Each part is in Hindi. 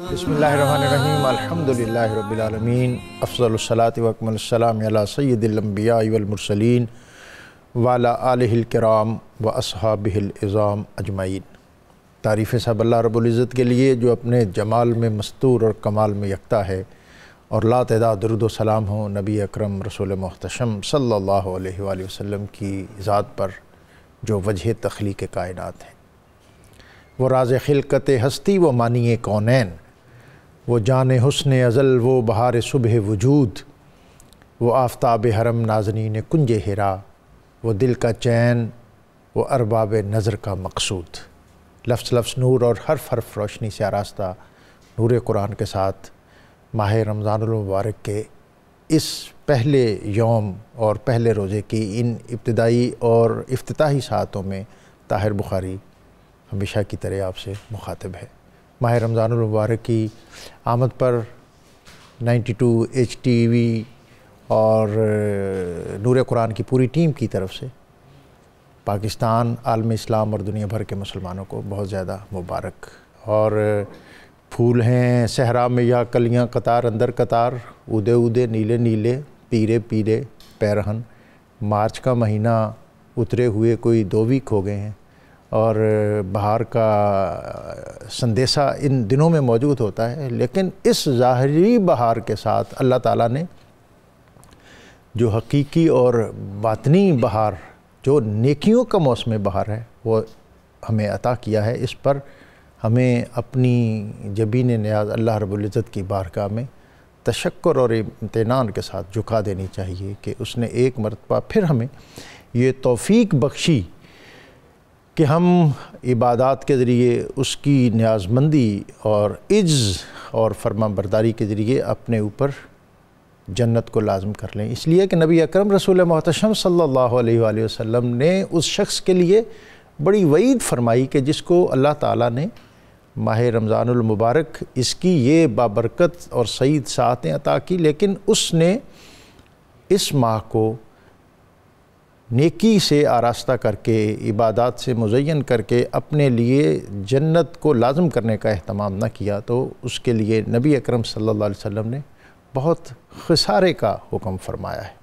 बसमीम अल्हम्दुलिल्लाहिरब्बिलालमीन अफ़ज़लुस्सलाति वकमलसलाम वाला आलिहिल कराम व असहाबिल अजमाइन तारीफ़ सबल रबुल्ज़त के लिए जो अपने जमाल में मस्तूर और कमाल में यकता है और लातदा दरुद सलाम हो नबी अक्रम रसूल महतशम सल्ला वसम की ज़ात पर जो वजह तख्लीक कायनत हैं वो राज खिलकत हस्ती व मानिए कौनैन वो जान हसन अज़ल वो बहार सुबह वजूद वो आफ्ताब हरम ने कुंज हरा वो दिल का चैन वो अरबाब नज़र का मकसूद लफ्स लफ्स नूर और हरफ हर्फ रोशनी से आरास्ता नूर कुरान के साथ माह रमज़ानमबारक के इस पहले योम और पहले रोज़े की इन इब्तदाई और अफ्ताही सातों में ताहिर बुखारी हमेशा की तरह आपसे मुखातब है माह रमज़ानमबारक की आमद पर 92 टू एच टी वी और नूर कुरान की पूरी टीम की तरफ से पाकिस्तान आलम इस्लाम और दुनिया भर के मुसलमानों को बहुत ज़्यादा मुबारक और फूल हैं सहरा में या कलियाँ कतार अंदर कतार उदे उदे नीले नीले पीरे पीरे पैरहन मार्च का महीना उतरे हुए कोई दो वीक हो गए हैं और बाहर का संदेशा इन दिनों में मौजूद होता है लेकिन इस ज़ाहरी बहार के साथ अल्लाह ताला ने जो हकीकी और बातनी बहार जो नेकियों का मौसम बहार है वो हमें अता किया है इस पर हमें अपनी जबीन न्याज अल्लाह रबुल्ज़त की बारगाह में तशक्र और इम्तान के साथ झुका देनी चाहिए कि उसने एक मरतबा फिर हमें ये तोफ़ी बख्शी कि हम इबादत के ज़रिए उसकी न्याजमंदी और इज और फर्मा बरदारी के ज़रिए अपने ऊपर जन्नत को लाजम कर लें इसलिए कि नबी अकरम रसूल महतशम सल्ला वसम ने उस शख्स के लिए बड़ी वईद फरमाई कि जिसको अल्लाह ताला ने माह रमज़ानमबारक इसकी ये बाबरकत और सईद साहतें अता की लेकिन उसने इस माह को नेकी से आरास्ता करके इबादत से मुजैन करके अपने लिए जन्नत को लाजम करने का अहतमाम ना किया तो उसके लिए नबी अकरम सल्लल्लाहु अलैहि वसल्लम ने बहुत खसारे का हुक्म फरमाया है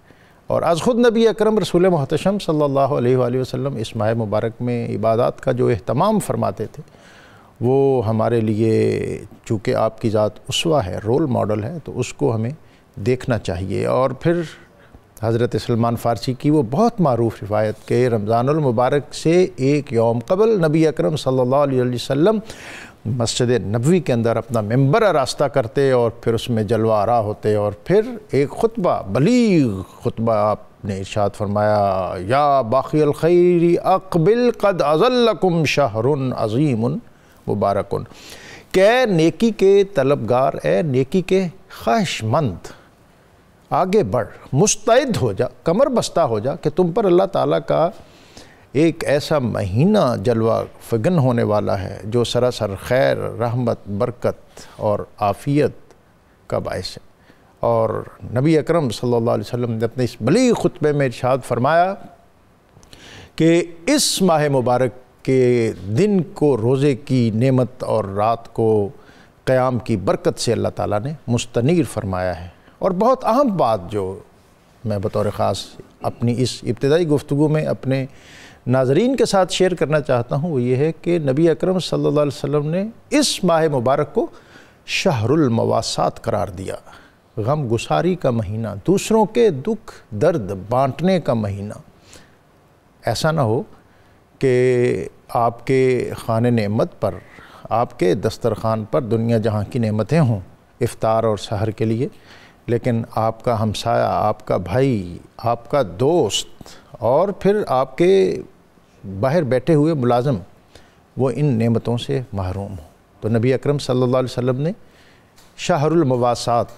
और आज ख़ुद नबी अकरम रसूल महतशम सल्ला वसम इस माह मुबारक में इबादत का जो अहतमाम फरमाते थे वो हमारे लिए चूँकि आपकी ज़ात उसवा है रोल मॉडल है तो उसको हमें देखना चाहिए और फिर हज़रत सलमान फ़ारसी की वो बहुत मरूफ रिवायत के रमज़ानमबारक से एक योम कबल नबी अक्रम सल्लल्लाहु मस्जिद नबवी के अंदर अपना मेंबर रास्ता करते और फिर उसमें जलवा रहा होते और फिर एक खुतबा बली खुतबा आपने इर्शाद फरमाया या बाकी अकबिल कद अज़ल्लकुम शाहरुन अज़ीम मुबारक कै नेकी के तलबगार ए नेकी के ख्वाहिशमंद आगे बढ़ मुस्तैद हो जा कमर बस्ता हो जा कि तुम पर अल्लाह ताला का एक ऐसा महीना जलवा फगन होने वाला है जो सरासर खैर रहमत बरकत और आफ़ियत का बायस है और नबी अकरम सल्लल्लाहु अलैहि वसल्लम ने अपने इस बली ख़ुतबे में इरशाद फरमाया कि इस माह मुबारक के दिन को रोज़े की नेमत और रात को क़याम की बरकत से अल्लाह ताला ने मुस्तनीर फरमाया है और बहुत अहम बात जो मैं बतौर ख़ास अपनी इस इब्तदाई गुफ्तु में अपने नाजरीन के साथ शेयर करना चाहता हूँ वो ये है कि नबी अक्रम सल्लल्लाहु ने इस माह मुबारक को शहरुल करार दिया गम गुसारी का महीना दूसरों के दुख दर्द बांटने का महीना ऐसा ना हो कि आपके खान नमत पर आपके दस्तरखान पर दुनिया जहाँ की नमतें हों इफ़ार और शहर के लिए लेकिन आपका हमसाया आपका भाई आपका दोस्त और फिर आपके बाहर बैठे हुए मुलाजम वो इन नेमतों से महरूम हो तो नबी अकरम सल्लल्लाहु अलैहि वसल्लम ने शाहरुलमवासात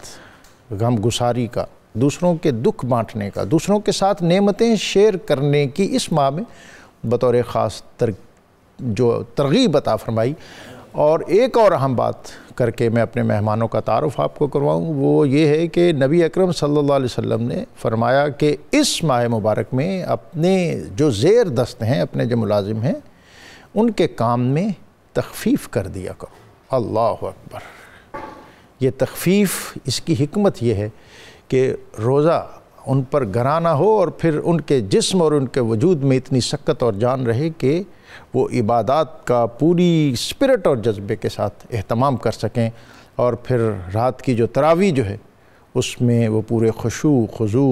गम गुसारी का दूसरों के दुख बांटने का दूसरों के साथ नेमतें शेयर करने की इस माह में बतौर ख़ास तर जो तरगीब बता फरमाई और एक और अहम बात करके मैं अपने मेहमानों का तारफ़ आपको करवाऊँ वो ये है कि नबी अक्रम सल्लल्लाहु ने फरमाया कि इस माह मुबारक में अपने जो ज़ेर दस्त हैं अपने जो मुलाजिम हैं उनके काम में तखफीफ़ कर दिया करो अल्लाह अकबर ये तखफीफ़ इसकी हमत यह है कि रोज़ा उन पर गराना हो और फिर उनके जिसम और उनके वजूद में इतनी सक्कत और जान रहे कि वो इबादत का पूरी स्पिरिट और जज्बे के साथ अहतमाम कर सकें और फिर रात की जो तरावी जो है उसमें वो पूरे खुशू खजू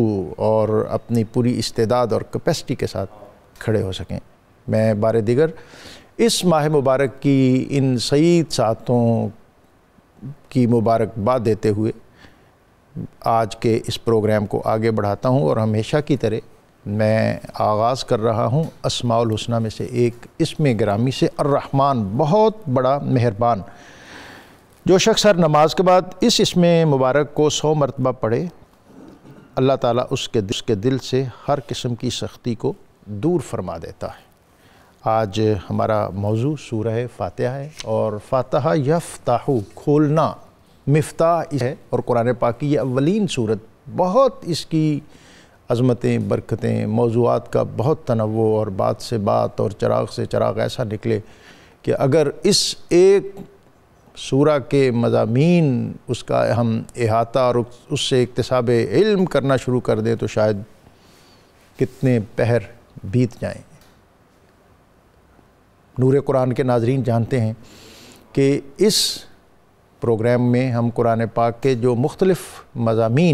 और अपनी पूरी इस्तेदाद और कैपेसिटी के साथ खड़े हो सकें मैं बार दिगर इस माह मुबारक की इन सईद सातों की मुबारकबाद देते हुए आज के इस प्रोग्राम को आगे बढ़ाता हूँ और हमेशा की तरह मैं आगाज़ कर रहा हूँ असमाउल हुसना में से एक इसम ग्रामी से अर्रहमान बहुत बड़ा मेहरबान जो शख्स हर नमाज के बाद इस इसम मुबारक को सौ मरतबा पढ़े अल्लाह ताला उसके उसके दिल से हर किस्म की सख्ती को दूर फरमा देता है आज हमारा मौजू सूरह फ़ातह है और फ़ातह यफ्ताहू खोलना मफ्ता है और कुरान पाकि अवलिन सूरत बहुत इसकी अजमतें बरकतें मौजूद का बहुत तनव और बात से बात और चराग से चराग ऐसा निकले कि अगर इस एक सूरा के मजामी उसका हम अहाता और उससे इकतसाब इल्म करना शुरू कर दें तो शायद कितने पहर बीत जाएँ नूर कुरान के नाजरीन जानते हैं कि इस प्रोग्राम में हम कुरान पाक के जो मुख्तलफ़ मजामी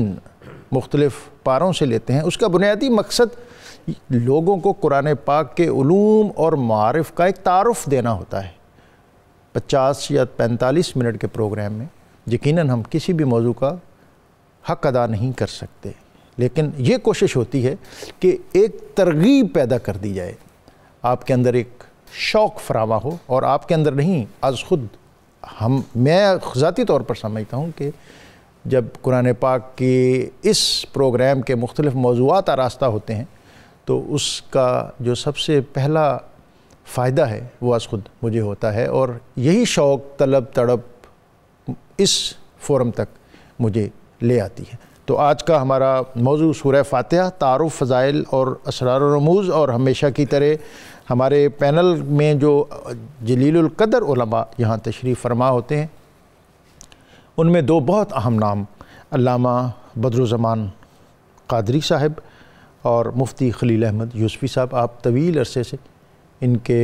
मुख्तलफ़ पारों से लेते हैं उसका बुनियादी मकसद लोगों को कुरान पाक के ूम और मारफ़ का एक तारफ़ देना होता है पचास या पैंतालीस मिनट के प्रोग्राम में यकीन हम किसी भी मौजू का हक अदा नहीं कर सकते लेकिन ये कोशिश होती है कि एक तरगीब पैदा कर दी जाए आपके अंदर एक शौक़ फरावा हो और आपके अंदर नहीं आज खुद हम मैं ज़ाती तौर पर समझता हूँ कि जब कुरान पाक की इस प्रोग्राम के मुख्तलिफ़ मौजूद आरास्ता होते हैं तो उसका जो सबसे पहला फ़ायदा है वह आज खुद मुझे होता है और यही शौक़ तलब तड़प इस फोरम तक मुझे ले आती है तो आज का हमारा मौजू सुरह फ़ातह तारफ़ फ़ज़ाइल और असरार और हमेशा की तरह हमारे पैनल में जो जलीलकदर यहाँ तशरीफ़ फरमा होते हैं उनमें दो बहुत अहम नाम अल्लामा बदरुज़मान कादरी साहब और मुफ्ती खलील अहमद यूसफ़ी साहब आप तवील अरसे से इनके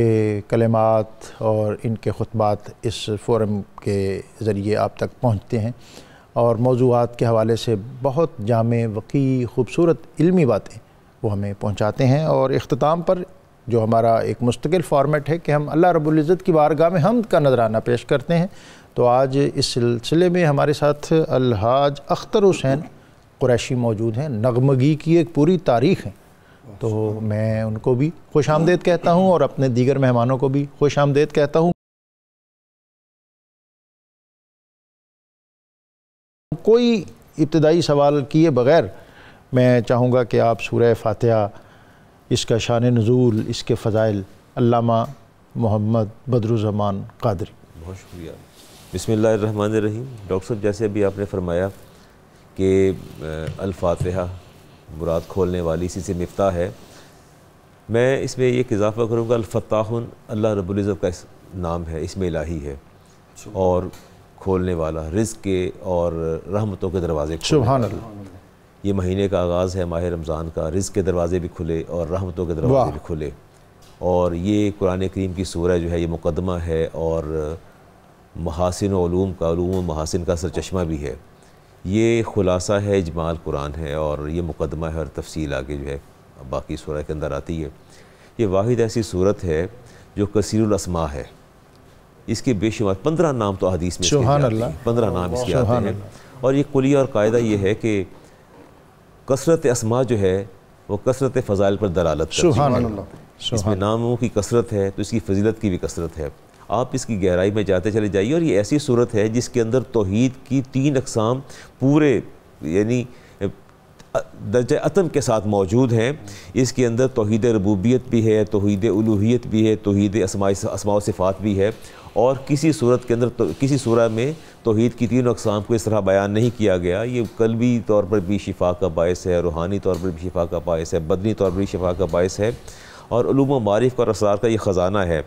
कलमात और इनके ख़ुतबात इस फोरम के ज़रिए आप तक पहुँचते हैं और मौजूद के हवाले से बहुत जाम वकी ख़ूबसूरत इलमी बातें वो हमें पहुँचाते हैं और अख्ताम पर जो हमारा एक मुस्तकिल फॉर्मेट है कि हम अल्लाह रबुल्ज़त की बारगाह में हम का नजराना पेश करते हैं तो आज इस सिलसिले में हमारे साथ अलहाज अख्तर हुसैन कुरैशी मौजूद हैं नगमगी की एक पूरी तारीख है तो मैं उनको भी खुश आमदेद कहता हूँ और अपने दीगर मेहमानों को भी खुश आमदेद कहता हूँ कोई इब्तदाई सवाल किए बगैर मैं चाहूँगा कि आप सूर फातिहा इसका शान नज़ूल इसके फ़ज़ाइल अल्लामा मोहम्मद बदरुज़मान कादरी बहुत शुक्रिया बसमिल रही डॉक्टर साहब जैसे अभी आपने फरमाया कि अलफातहा मुराद खोलने वाली इसी से मफ्ता है मैं इसमें एक इजाफ़ा करूँगा अलफ़ाहन अल्लाह रबुल्ज़त का नाम है इसमें इलाही है और खोलने वाला रिज़ के और रहमतों के दरवाज़े ये महीने का आगाज़ है माह रमज़ान का रिज़ के दरवाज़े भी खुले और रहमतों के दरवाज़े भी खुले और ये कुरान करीम की सूरह जो है ये मुकदमा है और महासिन ूम का ूम महासिन का सरचमा भी है ये ख़ुलासा है इजमाल कुरान है और ये मुकदमा है और तफसील आगे जो है बाकी सूर के अंदर आती है ये वाहिद ऐसी सूरत है जो कसरसमा है इसके बेशुमार पंद्रह नाम तो हदीस में पंद्रह नाम इसके आते हैं और ये कुलिया और कायदा ये है कि कसरत असमा जो है वो कसरत फ़ज़ाइल पर दलालत इसमें नामों की कसरत है तो इसकी फजीलत की भी कसरत है आप इसकी गहराई में जाते चले जाइए और ये ऐसी सूरत है जिसके अंदर तोहद की तीन अकसाम पूरे यानी दर्ज अतम के साथ मौजूद हैं इसके अंदर तोहद रबूबियत भी है तोहद उलूहत भी है तोहद असमा सिफ़ात भी है और किसी सूरत के अंदर तो, किसी सूरह में तोहद की तीनों अकसाम को इस तरह बयान नहीं किया गया ये कलबी तौर पर भी शिफा का बायस है रूहानी तौर पर भी शिफा का बायस है बदनी तौर पर भी शिफा का बायस है और मारफ का रसार का ये ख़जाना है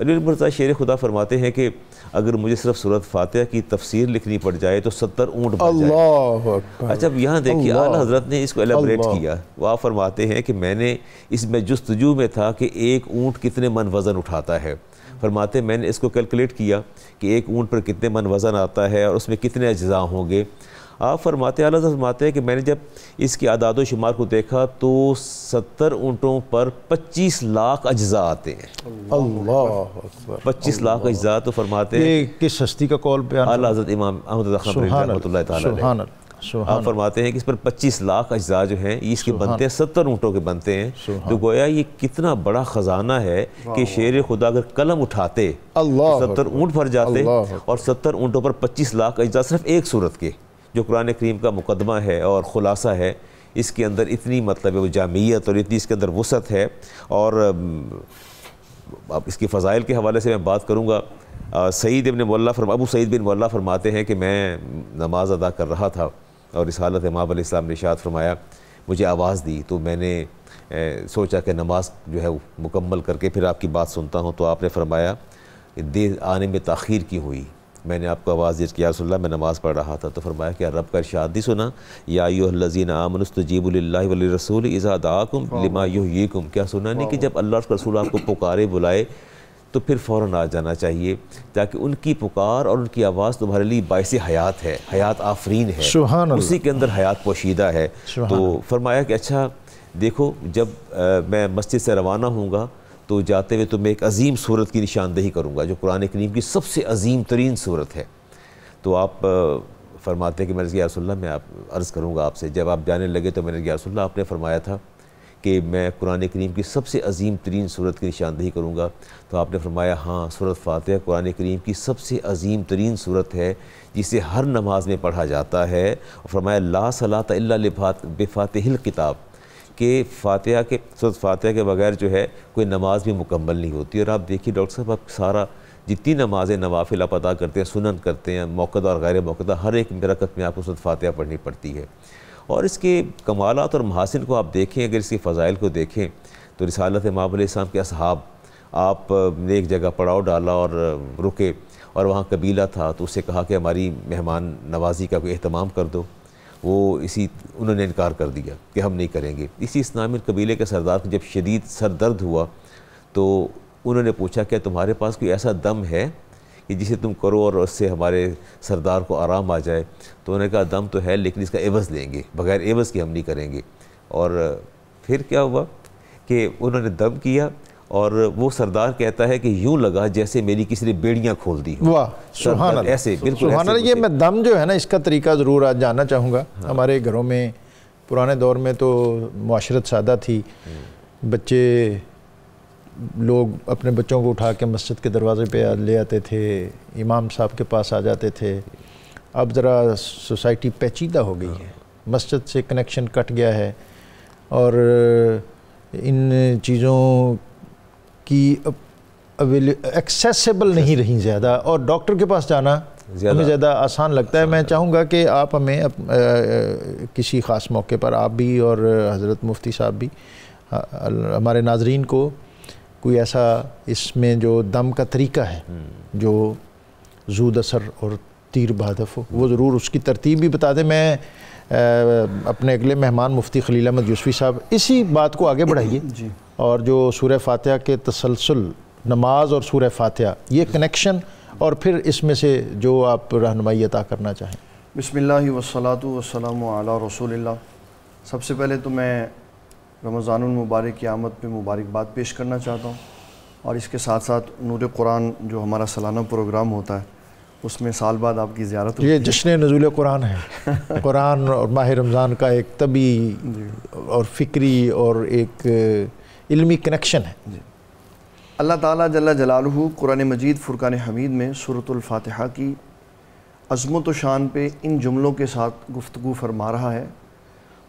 अली शेर खुदा फरमाते हैं कि अगर मुझे सिर्फ सूरत फातह की तफसीर लिखनी पड़ जाए तो सत्तर ऊँट अच्छा अब यहाँ देखिए आला हजरत ने इसको एलेबरेट किया वह फरमाते हैं कि मैंने इसमें जस्तजू में था कि एक ऊँट कितने मन वज़न उठाता है फरमाते मैंने इसको कैलकुलेट किया कि एक ऊँट पर कितने मन वज़न आता है और उसमें कितने अज्जा होंगे आप फरमाते आला फरमाते हैं कि मैंने जब इसके आदाद शुमार को देखा तो सत्तर ऊँटों पर पच्चीस लाख अज्जा आते हैं अल्लाह पच्चीस लाख अज्जा तो फरमाते हैं कि सस्ती का कॉल पे आला हजरत इमाम अहमद आप फरमाते हैं कि इस पर 25 लाख अज्जा जो हैं इसके बनते हैं सत्तर ऊँटों के बनते हैं तो गोया ये कितना बड़ा ख़जाना है कि शेर खुदा अगर कलम उठाते तो सत्तर ऊँट भर जाते और सत्तर ऊँटों पर 25 लाख अज्जा सिर्फ एक सूरत के जो कुरान करीम का मुकदमा है और ख़ुलासा है इसके अंदर इतनी मतलब वो जामियत और इतनी इसके अंदर वसत है और अब इसकी फ़ज़ाइल के हवाले से मैं बात करूँगा सईद इबन मौला फरमा अबू सईद बिन मौला फरमाते हैं कि मैं नमाज अदा कर रहा था और इस हालत इमाम इस्लाम ने शाद फरमाया मुझे आवाज़ दी तो मैंने सोचा कि नमाज जो है मुकम्मल करके फिर आपकी बात सुनता हूँ तो आपने फरमाया दे आने में तखीर की हुई मैंने आपको आवाज़ दी किया रसोल्ला मैं नमाज़ पढ़ रहा था तो फरमाया कि रब का इर्शादी सुना या लजीन आमनस्तजीबुल्ला वल रसूल इज़ादाकुम लिमा युहीकुम क्या सुना नहीं कि जब अल्लाह रसूल आपको पुकारे बुलाए तो फिर फ़ौर आ जाना चाहिए ताकि उनकी पुकार और उनकी आवाज़ तुम्हारे लिए बायस हयात है हयात आफरीन है उसी के अंदर हयात पोशीदा है तो फरमाया कि अच्छा देखो जब मैं मस्जिद से रवाना हूँगा तो जाते हुए तो मैं एक अजीम सूरत की निशानदेही करूँगा जो कुरान करीम की सबसे अजीम तरीन सूरत है तो आप फरमाते कि मैंने रसोल्ला मैं आप अर्ज़ करूँगा आपसे जब आप जाने लगे तो मैंने रसोल्ला आपने फरमाया था कि मैं कुरान करीम की सबसे अजीम तरीन सूरत की निशानदेही करूँगा तो आपने फरमाया हाँ सूरत फातह कुरान करीम की सबसे अजीम तरीन सूरत है जिसे हर नमाज में पढ़ा जाता है और फरमाया ला सलात बेफ़ात हिल किताब कि फातिहा के सूरत फातिहा के बगैर जो है कोई नमाज भी मुकम्मल नहीं होती और आप देखिए डॉक्टर साहब आप सारा जितनी नमाजें नवाफिल आप अदा करते हैं सुनन करते हैं मौक़ा और गैर मौक़ा हर एक रकत में आपको सूरत फातिहा पढ़नी पड़ती है और इसके कमालत और महासिन को आप देखें अगर इसके फ़ज़ाइल को देखें तो रिसालत इमाम इस्लाम के असहाब आप ने एक जगह पड़ाव डाला और रुके और वहाँ कबीला था तो उससे कहा कि हमारी मेहमान नवाजी का कोई अहतमाम कर दो वो इसी उन्होंने इनकार कर दिया कि हम नहीं करेंगे इसी इस्लामी कबीले के सरदार को जब शदीद सर दर्द हुआ तो उन्होंने पूछा क्या तुम्हारे पास कोई ऐसा दम है कि जिसे तुम करो और उससे हमारे सरदार को आराम आ जाए तो उन्होंने कहा दम तो है लेकिन इसका एवज़ लेंगे बगैर एवज़ के हम नहीं करेंगे और फिर क्या हुआ कि उन्होंने दम किया और वो सरदार कहता है कि यूं लगा जैसे मेरी किसी ने बेड़ियां खोल दी वाह सुहाना ऐसे बिल्कुल सुहाना ये मैं दम जो है ना इसका तरीका ज़रूर आज जानना चाहूँगा हाँ। हमारे घरों में पुराने दौर में तो माशरत सादा थी हम्म। बच्चे लोग अपने बच्चों को उठा के मस्जिद के दरवाज़े पे ले आते थे इमाम साहब के पास आ जाते थे अब ज़रा सोसाइटी पेचीदा हो गई है हाँ। मस्जिद से कनेक्शन कट गया है और इन चीज़ों कि एक्सेसिबल नहीं रही ज़्यादा और डॉक्टर के पास जाना हमें ज़्यादा आसान लगता है मैं चाहूँगा कि आप हमें अप, आ, आ, किसी ख़ास मौके पर आप भी और हज़रत मुफ्ती साहब भी हमारे नाजरीन को कोई ऐसा इसमें जो दम का तरीका है हम्म। जो जूद असर और तीर बहादफ हो वो ज़रूर उसकी तरतीब भी बता दें मैं आ, अपने अगले मेहमान मुफ्ती खलील अहमद यूसफ़ी साहब इसी बात को आगे बढ़ाइए जी और जो सूर्य फातह के तसलसल नमाज और सूर्य फातह ये कनेक्शन और फिर इसमें से जो आप रहनमाई अता करना चाहें बसमिल्ल वसलात वसलम रसोल्ला सबसे पहले तो मैं रमज़ानमबारक की आमद पर मुबारकबाद पेश करना चाहता हूँ और इसके साथ साथ नूर कुरान जो हमारा सालाना प्रोग्राम होता है उसमें साल बाद आपकी ज़्यारत ये जश्न नजूल कुरान है कुरान और माह रमज़ान का एक तबी और फ़िक्री और एक इलमी कनेक्शन है अल्लाह ताला जल्ला जलालहू कुरान मजीद फ़ुरक़ान हमीद में सूरतुल्फातिहा की अज़मत शान पे इन जुमलों के साथ गुफ्तु फरमा रहा है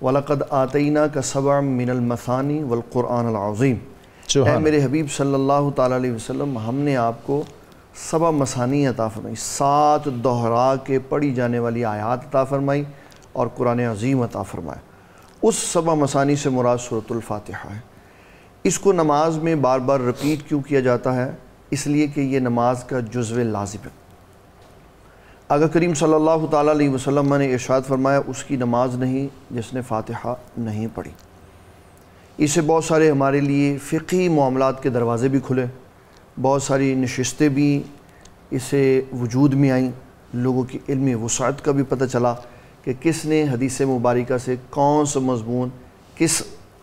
वलकद आतना का सबा मिनलमसानी वलक़ुरानज़ीम मेरे हबीब सल्लल्लाहु अलैहि वसल्लम हमने आपको सबा मसानी अता फरमाई सात दोहरा के पढ़ी जाने वाली आयात अता फरमाई और कुरान अज़ीम अता फरमाया उस सबा मसानी से मुराद सूरतुल्फातिहा है इसको नमाज में बार बार रिपीट क्यों किया जाता है इसलिए कि ये नमाज का जुज्व लाजिम है अगर करीम सल्लल्लाहु अलैहि वसल्लम ने इरशाद फरमाया उसकी नमाज नहीं जिसने फातिहा नहीं पढ़ी इससे बहुत सारे हमारे लिए फ़िकी मामला के दरवाज़े भी खुले बहुत सारी नशस्तें भी इसे वजूद में आईं लोगों की इल्मी वसात का भी पता चला कि किसने हदीस मुबारक से कौन सा मजमून किस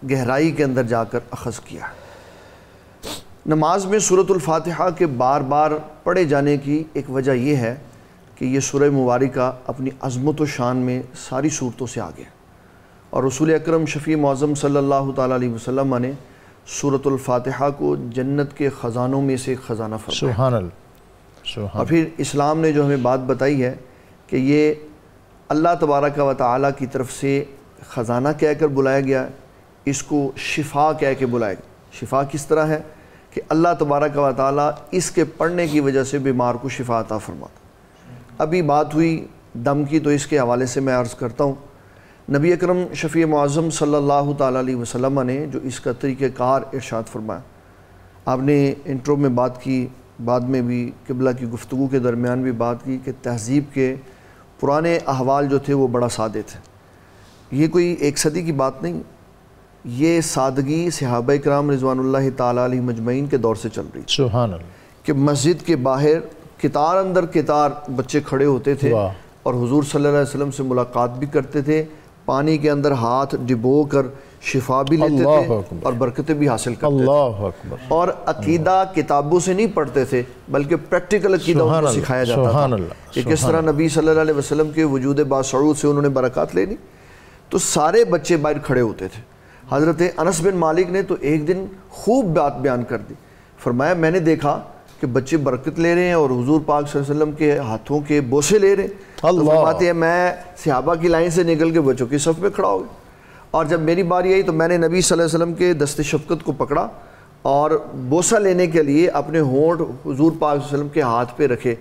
गहराई के अंदर जाकर अखज़ किया नमाज में सूरतुल्फातिहा के बार बार पढ़े जाने की एक वजह यह है कि यह सूर्य मुबारिका अपनी अज़मत शान में सारी सूरतों से आगे और रसूल अक्रम शफ़ी मौज़म सल्ला वसम ने सूरतुल्फातिहा को जन्नत के ख़जानों में से ख़जाना फरमाया और फिर इस्लाम ने जो हमें बात बताई है कि ये अल्लाह तबारक व ताली की तरफ से ख़जाना कहकर बुलाया गया है इसको शिफा कह के बुलाए शिफा किस तरह है कि अल्लाह तबारक व ताली इसके पढ़ने की वजह से बीमार को शिफा अता फरमा अभी बात हुई दम की तो इसके हवाले से मैं अर्ज़ करता हूँ नबी अकरम शफ़ी मज़म सल्लल्लाहु अलैहि वसल्लम ने जो इसका तरीक़ार इरशाद फरमाया आपने इंट्रो में बात की बाद में भी किबला की गुफ्तु के दरमियान भी बात की कि तहज़ीब के पुराने अहवाल जो थे वो बड़ा सादे थे ये कोई एक सदी की बात नहीं ये सादगी सिहाब कराम रिजवानल्ला तली मजमैन के दौर से चल रही सुहान कि मस्जिद के बाहर कितार अंदर कितार बच्चे खड़े होते थे और हजूर सल्लल्लाहु से मुलाकात भी करते थे पानी के अंदर हाथ डिबो कर शिफा भी लेते थे और बरकतें भी हासिल करते थे और अकीदा किताबों से नहीं पढ़ते थे बल्कि प्रैक्टिकल अकीदा सिखाया जाता था कि किस तरह नबी सल्लल्लाहु अलैहि वसल्लम के वजूद बासरूद से उन्होंने बरकत ले ली तो सारे बच्चे बाहर खड़े होते थे हज़रत अनस बिन मालिक ने तो एक दिन खूब बात बयान कर दी फरमाया मैंने देखा कि बच्चे बरकत ले रहे हैं और हजूर पाक वसल्लम के हाथों के बोसे ले रहे हैं तो फरमाते हैं मैं सिहाबा की लाइन से निकल के बच्चों के सफ़ में खड़ा हो गया और जब मेरी बारी आई तो मैंने नबी वसल्लम के दस्त शफकत को पकड़ा और बोसा लेने के लिए अपने होंठ हजूर पाक वसल्लम के हाथ पे रखे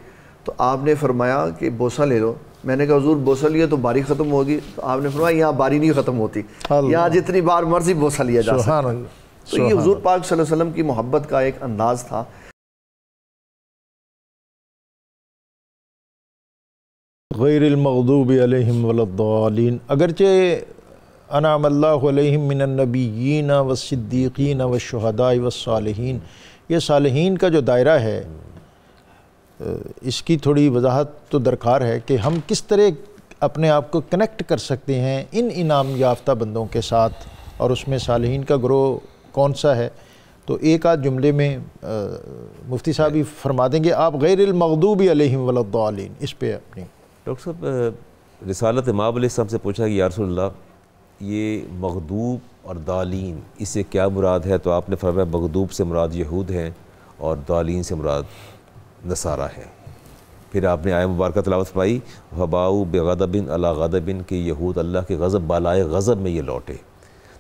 तो आपने फरमाया कि बोसा ले लो मैंने कहा हजूर बोसा लिया तो बारी ख़त्म होगी तो आपने फरमाया यहाँ बारी नहीं ख़त्म होती यहाँ जितनी बार मर्जी बोसा लिया जा सकता तो ये हजूर पाक वसल्लम की मोहब्बत का एक अंदाज़ था गैरमदूब अलहमदलिन अगरचे अनामल्लाबीन वसिद्दीन वशहदा वसालहन ये सालहन का जो दायरा है इसकी थोड़ी वजाहत तो दरकार है कि हम किस तरह अपने आप को कनेक्ट कर सकते हैं इन इनाम याफ्ता बंदों के साथ और उसमें सालहीन का ग्रोह कौन सा है तो एक आध जुमले में आ, मुफ्ती साहब ही फरमा देंगे आप गैर मखदूब अलहम इस पर अपनी डॉक्टर साहब रिसालत इमाम साहब से पूछा कि यारसोल्ला ये मखदूब और दालीन इससे क्या मुराद है तो आपने फरमाया मखदूब से मुराद यहूद हैं और दालीन से मुराद नसारा हैं फिर आपने आय मुबारक तलावत पाई हबाऊ बेगदबिन अला गदबिन के यहूद अल्लाह के गज़ब बालाए गज़ब में ये लौटे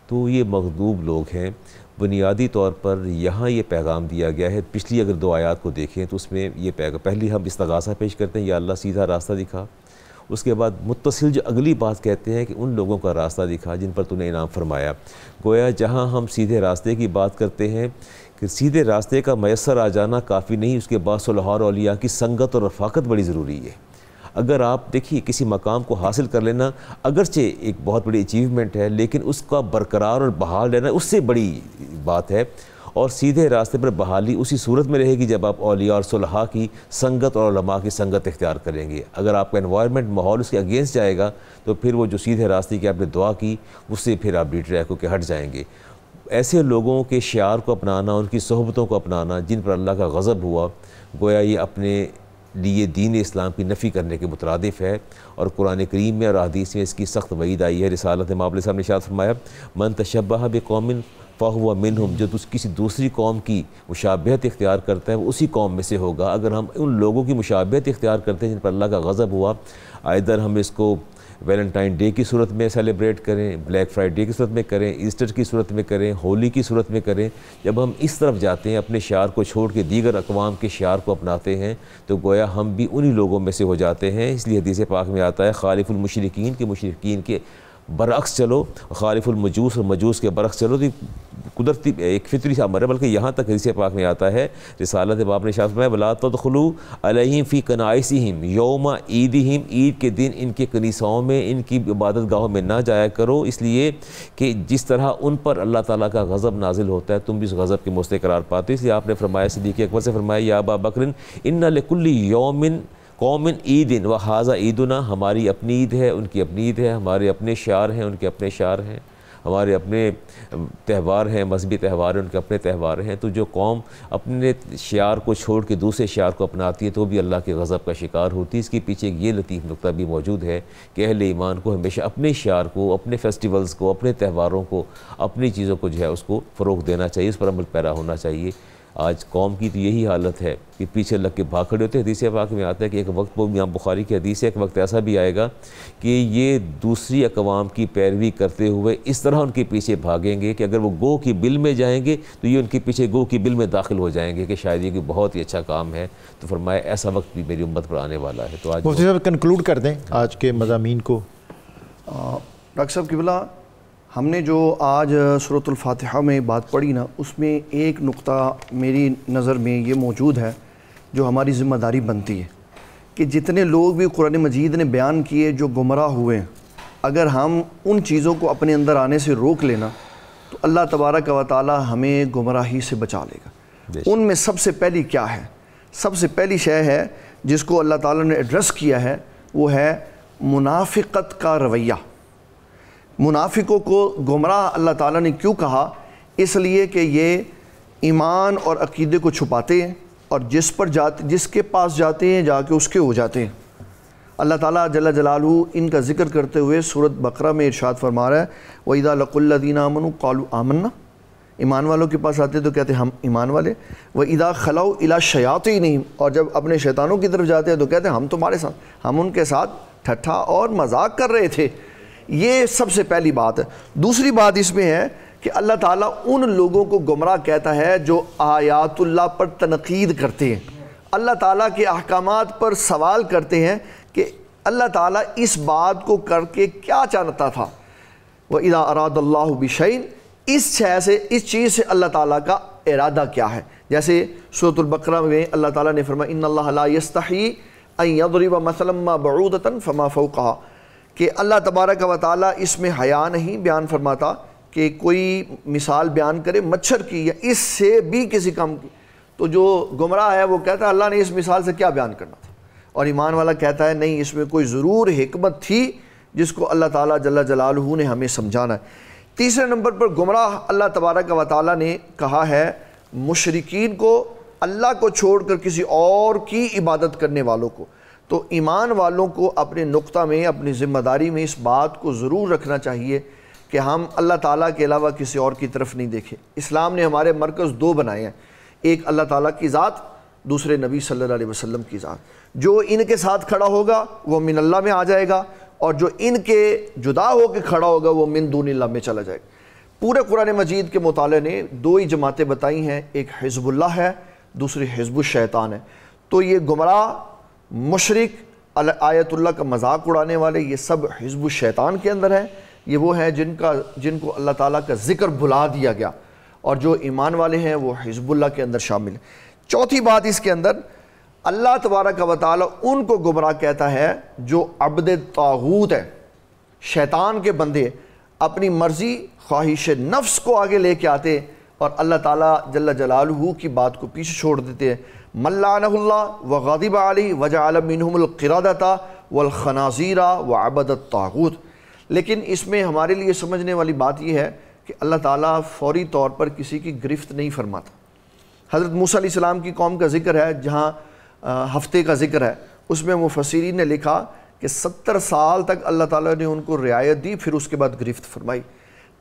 तो ये मखदूब लोग हैं बुनियादी तौर पर यहाँ ये पैगाम दिया गया है पिछली अगर दो आयात को देखें तो उसमें ये पैगाम पहली हम इस्तगासा पेश करते हैं या अल्लाह सीधा रास्ता दिखा उसके बाद मुतसिल जो अगली बात कहते हैं कि उन लोगों का रास्ता दिखा जिन पर तूने इनाम फरमाया गोया जहाँ हम सीधे रास्ते की बात करते हैं कि सीधे रास्ते का मैसर आ जाना काफ़ी नहीं उसके बाद सुलहार अलिया की संगत और रफाकत बड़ी ज़रूरी है अगर आप देखिए किसी मकाम को हासिल कर लेना अगरचे एक बहुत बड़ी अचीवमेंट है लेकिन उसका बरकरार और बहाल रहना उससे बड़ी बात है और सीधे रास्ते पर बहाली उसी सूरत में रहेगी जब आप अलिया और सुलहा की संगत और लमा की संगत इख्तियार करेंगे अगर आपका इन्वायरमेंट माहौल उसके अगेंस्ट जाएगा तो फिर वो जो सीधे रास्ते की आपने दुआ की उससे फिर आप डी ट्रैक होकर हट जाएंगे ऐसे लोगों के शार को अपनाना उनकी सहबतों को अपनाना जिन पर अल्लाह का गज़ब हुआ गोया ये अपने लिए दीन इस्लाम की नफ़ी करने के मुतरदफ़ है और कुरान करीम में और अदीस में इसकी सख्त वईद आई है रिसालत मामले साहब ने शाद फरमाया मन तशबा फ़ाह हुआ मिन हम जो किसी दूसरी कौम की मुशाबहत इख्तियार करता है उसी कौम में से होगा अगर हम उन लोगों की मुशाबहत इख्तियार करते हैं जिन पर अल्लाह का गज़ब हुआ आयदर हम इसको वैलेंटाइन डे की सूरत में सेलिब्रेट करें ब्लैक फ्राइडे की सूरत में करें ईस्टर की सूरत में करें होली की सूरत में करें जब हम इस तरफ जाते हैं अपने शार को छोड़ के दीगर अकवाम के शार को अपनाते हैं तो गोया हम भी उन्हीं लोगों में से हो जाते हैं इसलिए हदीस पाक में आता है खालिफुलमशरकिन के मशरकिन के बरक्स चलो खालिफुलमजूस और मजूस के बरक्स चलो तो कुदरती एक फितरी सा अमर है बल्कि यहाँ तक हदीस पाक में आता है रिसालत बाप ने शाह में बला तदखलू अलहिम फ़ी हिम योम ईद हिम ईद के दिन इनके कनीसाओं में इनकी इबादत गाहों में ना जाया करो इसलिए कि जिस तरह उन पर अल्लाह ताला का गज़ब नाजिल होता है तुम भी उस गज़ब के मुस्त करार पाते हो इसलिए आपने फरमाया सदीक अकबर से फरमाया या बा बकरिन इन्ना नकुल्ली योमिन कौमिन ईद इन व हाजा ईदना हमारी अपनी ईद है उनकी अपनी ईद है हमारे अपने शार हैं उनके अपने शार हैं हमारे अपने त्यौहार हैं मजहबी त्यौहार हैं उनके अपने त्यौहार हैं तो जो कौम अपने शार को छोड़ के दूसरे शार को अपनाती है तो भी अल्लाह के गज़ब का शिकार होती है इसके पीछे ये लतीफ़ नुकता भी मौजूद है कि अहल ईमान को हमेशा अपने शार को अपने फेस्टिवल्स को अपने त्यौहारों को अपनी चीज़ों को जो है उसको फ़रोग देना चाहिए उस पर अमल पैरा होना चाहिए आज कौम की तो यही हालत है कि पीछे लग के भाग खड़े होते हदीसी पाक में आता है कि एक वक्त वो यहाँ बुखारी की हदीस है एक वक्त ऐसा भी आएगा कि ये दूसरी अकवाम की पैरवी करते हुए इस तरह उनके पीछे भागेंगे कि अगर वो गो की बिल में जाएंगे तो ये उनके पीछे गो की बिल में दाखिल हो जाएंगे कि शायद ये बहुत ही अच्छा काम है तो फरमाया ऐसा वक्त भी मेरी उम्मत पर आने वाला है तो आज कंक्लूड कर दें आज के मजामी को डॉक्टर साहब किबला हमने जो आज सूरतलफातहा में बात पढ़ी ना उसमें एक नुक्ता मेरी नज़र में ये मौजूद है जो हमारी ज़िम्मेदारी बनती है कि जितने लोग भी कुरान मजीद ने बयान किए जो गुमराह हुए हैं अगर हम उन चीज़ों को अपने अंदर आने से रोक लेना तो अल्लाह तबारक व ताली हमें गुमराही से बचा लेगा उनमें सबसे पहली क्या है सबसे पहली शय है जिसको अल्लाह ताली ने एड्रेस किया है वो है मुनाफिकत का रवैया मुनाफिकों को गुमराह अल्लाह ताला ने क्यों कहा इसलिए कि ये ईमान और अकीदे को छुपाते हैं और जिस पर जाते जिसके पास जाते हैं जाके उसके हो जाते हैं अल्लाह ताला जला जलालू इनका जिक्र करते हुए सूरत बकरा में इरशाद फरमा रहा है वहीदा लकुल्लिन अमन कॉलू आमन्ना ईमान वालों के पास आते तो कहते हम ईमान वाले व इदा खलाओ इला शयात ही नहीं और जब अपने शैतानों की तरफ जाते हैं तो कहते हैं हम तुम्हारे साथ हम उनके साथ ठट्ठा और मजाक कर रहे थे ये सबसे पहली बात है दूसरी बात इसमें है कि अल्लाह ताला उन लोगों को गुमराह कहता है जो आयातुल्लाह पर तनकीद करते हैं अल्लाह ताला के अहकाम पर सवाल करते हैं कि अल्लाह ताला इस बात को करके क्या चाहता था वह इदा अरादल्ला बिशैन इस शय से इस चीज़ से अल्लाह ताला का इरादा क्या है जैसे सूरतुल्बकरा में अल्लाह ताला ने फरमा इन यस्तही अयदरब मसलम बरूदतन फमा फ़ो कि अल्लाह तबारक व ताली इसमें हया नहीं बयान फरमाता कि कोई मिसाल बयान करे मच्छर की या इससे भी किसी काम की तो जो गुमराह है वो कहता है अल्लाह ने इस मिसाल से क्या बयान करना था और ईमान वाला कहता है नहीं इसमें कोई ज़रूर हमत थी जिसको अल्लाह ताली जला जलालहू ने हमें समझाना है तीसरे नंबर पर गुमराह अल्लाह तबारक व ताली ने कहा है मुशरकिन को अल्लाह को छोड़कर किसी और की इबादत करने वालों को तो ईमान वालों को अपने नुक़ा में अपनी ज़िम्मेदारी में इस बात को ज़रूर रखना चाहिए कि हम अल्लाह ताला के अलावा किसी और की तरफ नहीं देखें इस्लाम ने हमारे मरकज़ दो बनाए हैं एक अल्लाह ताला की ज़ात दूसरे नबी सल्लल्लाहु अलैहि वसल्लम की ज़ात जो इनके साथ खड़ा होगा वो मिन अल्लाह में आ जाएगा और जो इनके जुदा होकर खड़ा होगा वो मिन दून में चला जाएगा पूरे कुरान मजीद के मुताले ने दो ही जमातें बताई हैं एक हिजबुल्ला है दूसरी हिजबुल शैतान है तो ये गुमराह मशरक आयतुल्ला का मजाक उड़ाने वाले ये सब हिजब शैतान के अंदर हैं ये वो हैं जिनका जिनको अल्लाह ताला का ज़िक्र भुला दिया गया और जो ईमान वाले हैं वो हिजबुल्ला के अंदर शामिल चौथी बात इसके अंदर अल्लाह तबारा का वाल उनको गुमराह कहता है जो अबद ताहूत है शैतान के बंदे अपनी मर्ज़ी ख्वाहिश नफ्स को आगे लेके आते और अल्लाह ताला जल्ला जलालहू की बात को पीछे छोड़ देते हैं मल्ला व गदिब अली वजा वलखनाजीरा व आबदत तागूत लेकिन इसमें हमारे लिए समझने वाली बात यह है कि अल्लाह ताला फौरी तौर पर किसी की गिरफ्त नहीं फरमाता हज़रत मूसा की कौम का जिक्र है जहाँ हफ्ते का जिक्र है उसमें मुफसरी ने लिखा कि सत्तर साल तक अल्लाह ताला ने उनको रियायत दी फिर उसके बाद गिरफ्त फरमाई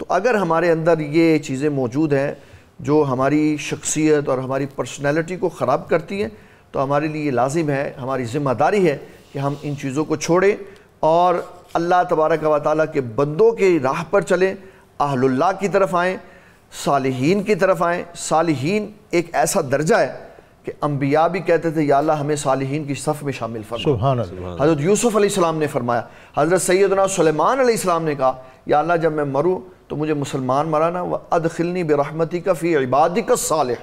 तो अगर हमारे अंदर ये चीज़ें मौजूद हैं जो हमारी शख्सियत और हमारी पर्सनैलिटी को ख़राब करती हैं तो हमारे लिए लाजिम है हमारी ज़िम्मेदारी है कि हम इन चीज़ों को छोड़ें और अल्लाह तबारक व ताल के बंदों के राह पर चलें आहल्ला की तरफ आएँ सालहीन की तरफ आएँ सालहीन एक ऐसा दर्जा है कि अम्बिया भी कहते थे या हमें सालहीन की सफ़ में शामिल फरमा हज़रत यूसुफ़ ने फ़रमाया हज़रत सैदना सलेमान ने कहा या जब मैं मरूँ तो मुझे मुसलमान मराना व अदखिलनी बेरहमती का फ़ी इबादी का साल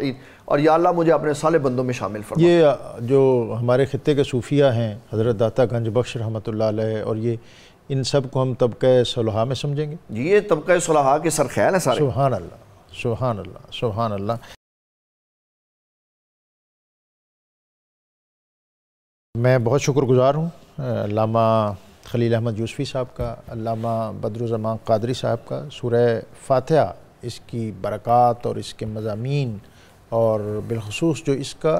और यह अल्लाह मुझे अपने साले बंदों में शामिल फरमा ये जो हमारे ख़त्े के सूफिया हैं हज़रत दाता गंज बख्श रहमत और ये इन सब को हम तबके सलहा में समझेंगे जी ये तबका सलहा के सरख्याल है सर सुबहान अल्लाह सुबहान अल्लाह सुबहान अल्लाह मैं बहुत शुक्रगुजार हूँ लामा खलील अहमद यूसफ़ी साहब का अलामा बदरुजमान कादरी साहब का सुरह फातह इसकी बरक़ात और इसके मजामी और बिलखसूस जो इसका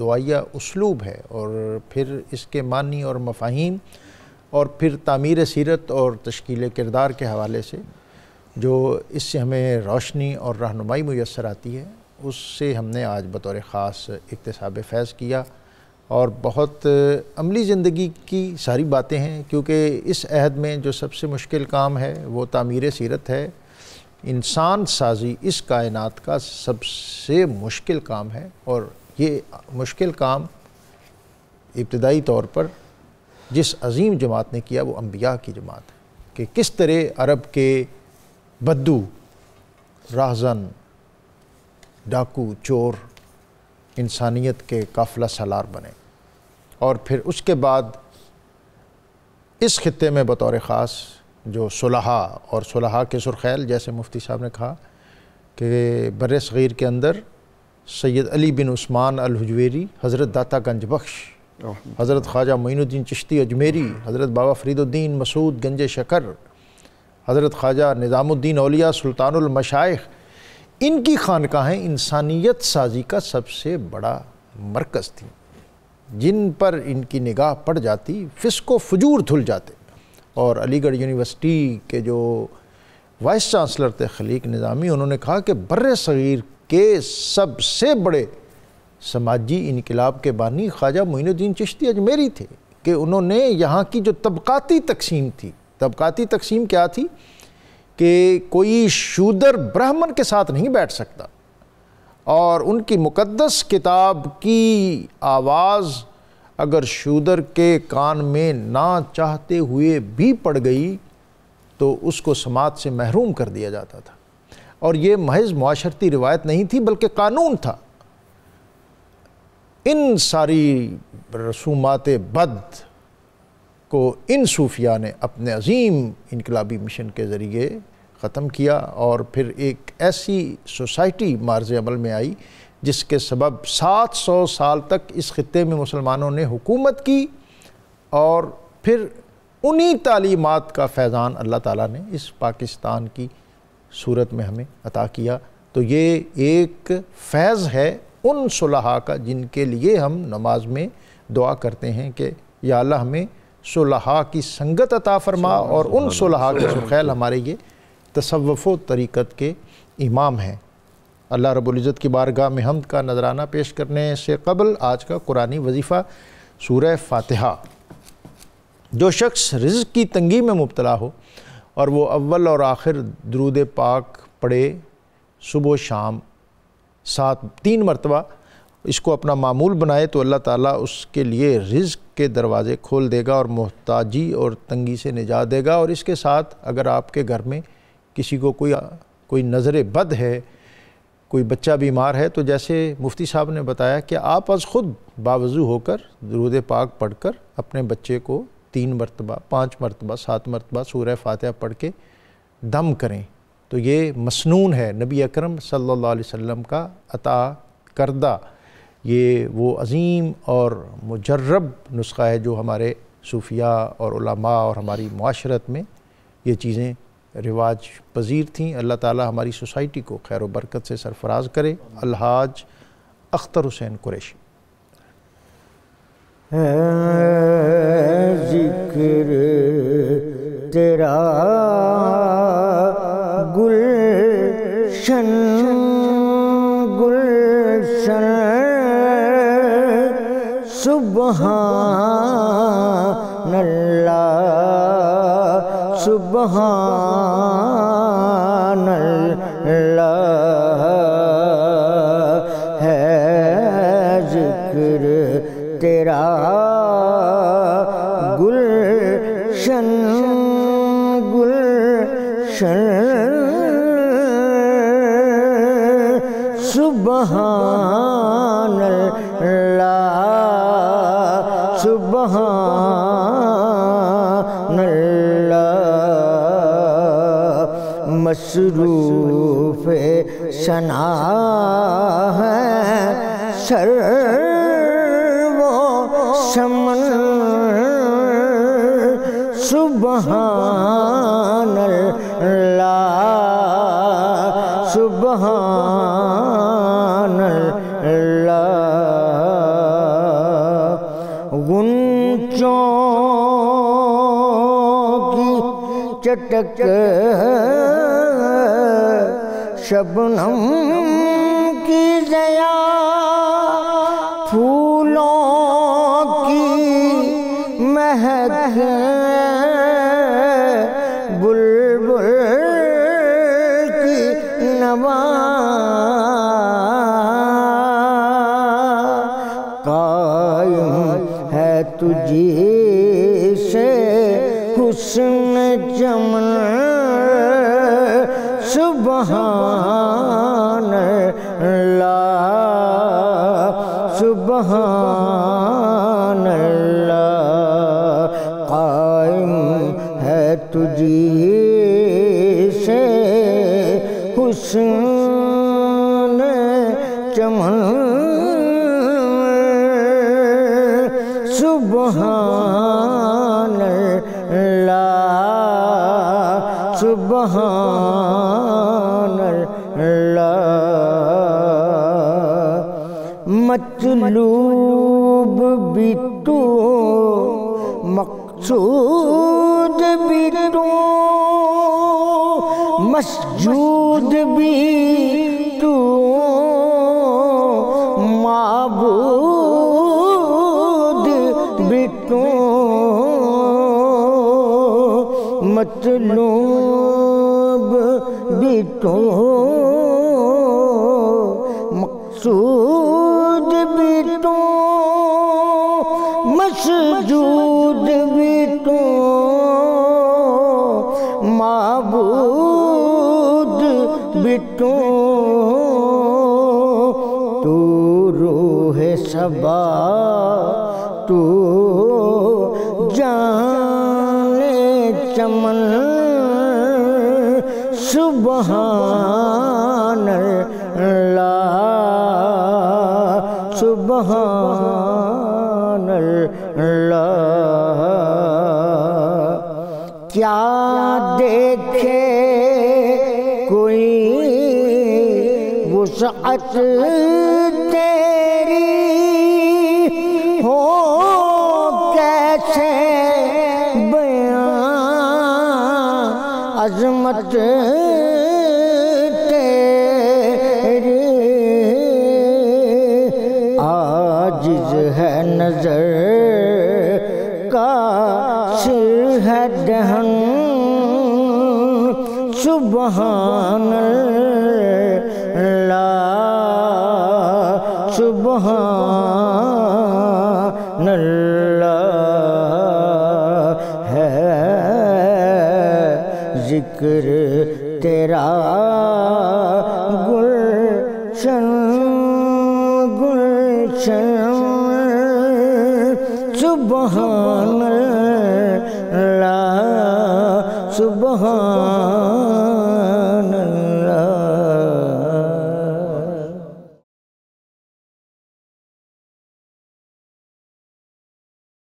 दुआया उसलूब है और फिर इसके मानी और मफाहिम और फिर तामीर सीरत और तश्ील किरदार के हवाले से जो इससे हमें रोशनी और रहनुमाई मैसर आती है उससे हमने आज बतौर ख़ास इकतसाब फैज़ किया और बहुत अमली ज़िंदगी की सारी बातें हैं क्योंकि इस अहद में जो सबसे मुश्किल काम है वो तामीर सीरत है इंसान साजी इस कायनात का सबसे मुश्किल काम है और ये मुश्किल काम इब्तदाई तौर पर जिस अजीम जमात ने किया वो अम्बिया की जमात है कि किस तरह अरब के बद्दू राहजन डाकू चोर इंसानियत के काफिला सालार बने और फिर उसके बाद इस ख़त्े में बतौर ख़ास जो सुलहा और सुलहा के सुरखैल जैसे मुफ्ती साहब ने कहा कि बर सग़ीर के अंदर सैयद अली बिन उस्मान अलहजवेरी हज़रत दाता गंज बख्श हज़रत ख्वाजा मीनुद्दीन चिश्ती अजमेरी हज़रत बाबा फरीदुद्दीन मसूद गंज शकर हज़रत ख्वाजा निज़ामुद्दीन अलिया सुल्तानमशाइ इनकी खानकाहें इंसानियत साजी का सबसे बड़ा मरकज़ थी जिन पर इनकी निगाह पड़ जाती फिसको फजूर धुल जाते और अलीगढ़ यूनिवर्सिटी के जो वाइस चांसलर थे खलीक निज़ामी उन्होंने कहा कि बर सग़ीर के सबसे बड़े समाजी इनकलाब के बानी ख्वाजा मोइनुद्दीन चिश्ती अजमेरी थे कि उन्होंने यहाँ की जो तबकाती तकसीम थी तबकाती तकसीम क्या थी कि कोई शूदर ब्राह्मण के साथ नहीं बैठ सकता और उनकी मुकद्दस किताब की आवाज़ अगर शूदर के कान में ना चाहते हुए भी पड़ गई तो उसको समाज से महरूम कर दिया जाता था और ये महज माशरती रिवायत नहीं थी बल्कि कानून था इन सारी रसूमात बद को इन सूफिया ने अपने अजीम इनकलाबी मिशन के ज़रिए ख़त्म किया और फिर एक ऐसी सोसाइटी मार्ज अमल में आई जिसके सबब 700 साल तक इस ख़त्े में मुसलमानों ने हुकूमत की और फिर उन्हीं तालीमत का फैज़ान अल्लाह ताला ने इस पाकिस्तान की सूरत में हमें अता किया तो ये एक फैज़ है उन सुलहा का जिनके लिए हम नमाज में दुआ करते हैं कि या हमें सुलहा की संगत अता फरमा और उन सुलहा के सुखैल हमारे ये तसवफ़ तरीक़त के इमाम हैं अल्लाह रबुल्ज़त की बारगाह में हमद का नजराना पेश करने से कबल आज का कुरानी वजीफ़ा सूर फातहा जो शख्स रिज की तंगी में मुबतला हो और वो अव्वल और आखिर दरूद पाक पढ़े सुबह शाम सात तीन मरतबा इसको अपना मामूल बनाए तो अल्लाह ताला उसके लिए रिज़ के दरवाज़े खोल देगा और मोहताजी और तंगी से निजात देगा और इसके साथ अगर आपके घर में किसी को कोई कोई नज़र बद है कोई बच्चा बीमार है तो जैसे मुफ्ती साहब ने बताया कि आप आज ख़ुद बावजू होकर दरूद पाक पढ़ कर अपने बच्चे को तीन मरतबा पाँच मरतबा सात मरतबा सूर फातह पढ़ के दम करें तो ये मसनून है नबी अकरम सल्लल्लाहु अलैहि वसल्लम का अता करदा ये वो अजीम और मुजरब नुस्खा है जो हमारे सूफिया और उलमा और हमारी माशरत में ये चीज़ें रिवाज पजीर थीं अल्लाह ताला हमारी सोसाइटी को खैर बरकत से सरफराज करे अलहाज अख्तर हुसैन कुरैशी जिक्र तेरा गुलशन Subhanallah. Subhanallah. चटक शबनम की दया फूलों की महक सुबहान अल्लाह कायम है तुझी से हुस्न चमन सुबहान अल्लाह सुबहान मतलूब बिटू मकसूद बिटू मस्जूद भी तेरी हो कैसे बया अजमत तेरी आजिज है नजर का सिर है दहन सुबहान कर